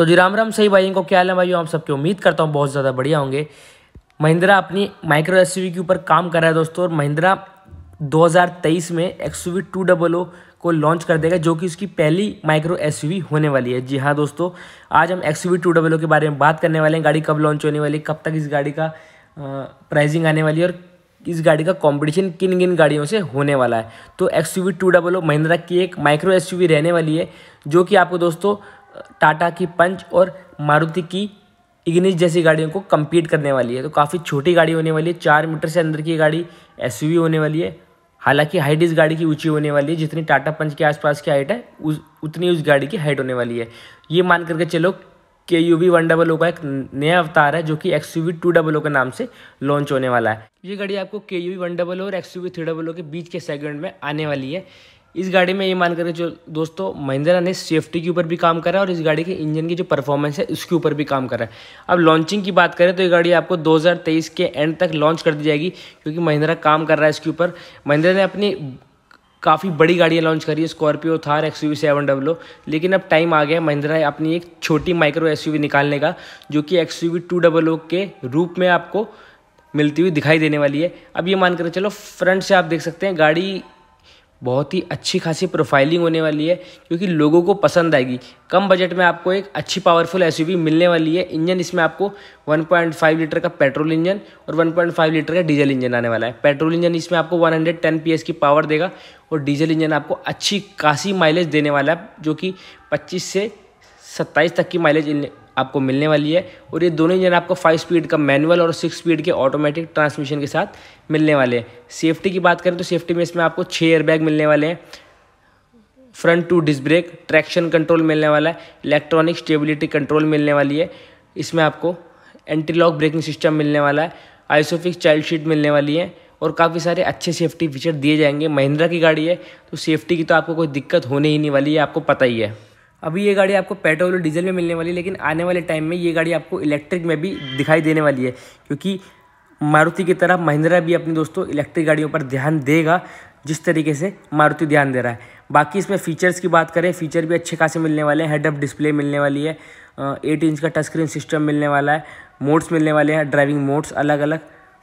तो जी राम राम सही भाई इनको क्या है भाई आप सबकी उम्मीद करता हूँ बहुत ज़्यादा बढ़िया होंगे महिंद्रा अपनी माइक्रो एस के ऊपर काम कर रहा है दोस्तों और महिंद्रा 2023 में X U two double O को लॉन्च कर देगा जो कि उसकी पहली माइक्रो एस होने वाली है जी हाँ दोस्तों आज हम X U two double O के बारे में बात करने वाले हैं गाड़ी कब लॉन्च होने वाली कब तक इस गाड़ी का प्राइजिंग आने वाली है और इस गाड़ी का कंपटीशन किन किन गाड़ियों से होने वाला है तो X U V two double O Mahindra की एक माइक्रो एस रहने वाली है जो कि आपको दोस्तों टाटा की पंच और मारुति की इग्निस जैसी गाड़ियों को कम्पीट करने वाली है तो काफ़ी छोटी गाड़ी होने वाली है चार मीटर से अंदर की गाड़ी एस होने वाली है हालांकि हाइट इस गाड़ी की ऊंची होने वाली है जितनी टाटा पंच के आसपास की हाइट है उस उतनी उस गाड़ी की हाइट होने वाली है ये मान करके चलो K U V one double O का एक नया अवतार है जो कि X U V two double O के नाम से लॉन्च होने वाला है ये गाड़ी आपको K U V one double O और X U V three double O के बीच के सेगमेंट में आने वाली है इस गाड़ी में ये मान करके जो दोस्तों महिंद्रा ने सेफ्टी के ऊपर भी काम करा है और इस गाड़ी के इंजन की जो परफॉर्मेंस है उसके ऊपर भी काम करा है अब लॉन्चिंग की बात करें तो ये गाड़ी आपको 2023 के एंड तक लॉन्च कर दी जाएगी क्योंकि महिंद्रा काम कर रहा है इसके ऊपर महिंद्रा ने अपनी काफ़ी बड़ी गाड़ियाँ लॉन्च करी है Scorpio Thar X U seven double लेकिन अब टाइम आ गया महिंद्रा अपनी एक छोटी माइक्रो एस निकालने का जो कि एक्स यू टू डबल के रूप में आपको मिलती हुई दिखाई देने वाली है अब ये मान कर चलो फ्रंट से आप देख सकते हैं गाड़ी बहुत ही अच्छी खासी प्रोफाइलिंग होने वाली है क्योंकि लोगों को पसंद आएगी कम बजट में आपको एक अच्छी पावरफुल एस मिलने वाली है इंजन इसमें आपको 1.5 लीटर का पेट्रोल इंजन और 1.5 लीटर का डीजल इंजन आने वाला है पेट्रोल इंजन इसमें आपको 110 हंड्रेड की पावर देगा और डीजल इंजन आपको अच्छी खासी माइलेज देने वाला है जो कि पच्चीस से सत्ताईस तक की माइलेज आपको मिलने वाली है और ये दोनों इंजन आपको फाइव स्पीड का मैनुअल और सिक्स स्पीड के ऑटोमेटिक ट्रांसमिशन के साथ मिलने वाले हैं सेफ्टी की बात करें तो सेफ्टी में इसमें आपको छः एयरबैग मिलने वाले हैं front two disc brake traction control मिलने वाला है इलेक्ट्रॉनिक स्टेबिलिटी कंट्रोल मिलने वाली है इसमें आपको एंटी लॉक ब्रेकिंग सिस्टम मिलने वाला है आइसोफिक्स चाइल्ड शीट मिलने वाली है और काफ़ी सारे अच्छे सेफ्टी फीचर दिए जाएंगे महिंद्रा की गाड़ी है तो सेफ्टी की तो आपको कोई दिक्कत होने ही नहीं वाली है आपको पता ही है अभी ये गाड़ी आपको पेट्रोल और डीजल में मिलने वाली है लेकिन आने वाले टाइम में ये गाड़ी आपको इलेक्ट्रिक में भी दिखाई देने वाली है क्योंकि मारुति की तरह महिंद्रा भी अपने दोस्तों इलेक्ट्रिक गाड़ियों पर ध्यान देगा जिस तरीके से मारुति ध्यान दे रहा है बाकी इसमें फ़ीचर्स की बात करें फ़ीचर भी अच्छे खासे मिलने वाले हैं हेडअप डिस्प्ले मिलने वाली है एट इंच का टच स्क्रीन सिस्टम मिलने वाला है मोड्स मिलने वाले हैं ड्राइविंग मोड्स अलग अलग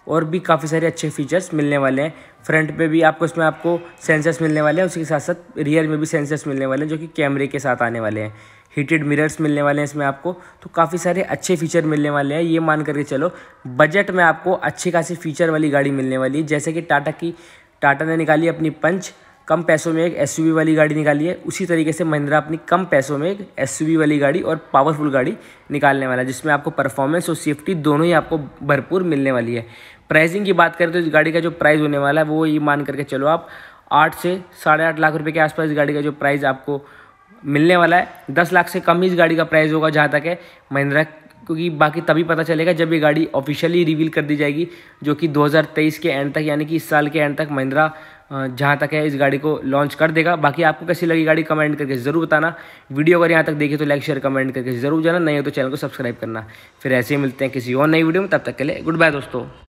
और भी काफ़ी सारे अच्छे फीचर्स मिलने वाले हैं फ्रंट पे भी आपको इसमें आपको सेंसर्स मिलने वाले हैं उसके साथ साथ रियर में भी सेंसर्स मिलने वाले हैं जो कि कैमरे के साथ आने वाले हैं हीटेड मिरर्स मिलने वाले हैं इसमें आपको तो काफ़ी सारे अच्छे फीचर मिलने वाले हैं ये मान करके चलो बजट में आपको अच्छी खासी फीचर वाली गाड़ी मिलने वाली है जैसे कि टाटा की टाटा ने निकाली अपनी पंच कम पैसों में एक एस वाली गाड़ी निकाली है उसी तरीके से महिंद्रा अपनी कम पैसों में एक एस वाली गाड़ी और पावरफुल गाड़ी निकालने वाला है जिसमें आपको परफॉर्मेंस और सेफ्टी दोनों ही आपको भरपूर मिलने वाली है प्राइसिंग की बात करें तो इस गाड़ी का जो प्राइस होने वाला है वो ये मान करके चलो आप आठ से साढ़े आठ लाख रुपये के आसपास इस गाड़ी का जो प्राइस आपको मिलने वाला है दस लाख से कम ही इस गाड़ी का प्राइस होगा जहाँ तक है महिंद्रा क्योंकि बाकी तभी पता चलेगा जब ये गाड़ी ऑफिशियली रिवील कर दी जाएगी जो कि 2023 के एंड तक यानी कि इस साल के एंड तक महिंद्रा जहाँ तक है इस गाड़ी को लॉन्च कर देगा बाकी आपको कैसी लगी गाड़ी कमेंट करके ज़रूर बताना वीडियो अगर यहाँ तक देखिए तो लाइक शेयर कमेंट करके ज़रूर जाना नहीं हो तो चैनल को सब्सक्राइब करना फिर ऐसे ही मिलते हैं किसी और नई वीडियो में तब तक के लिए गुड बाय दोस्तों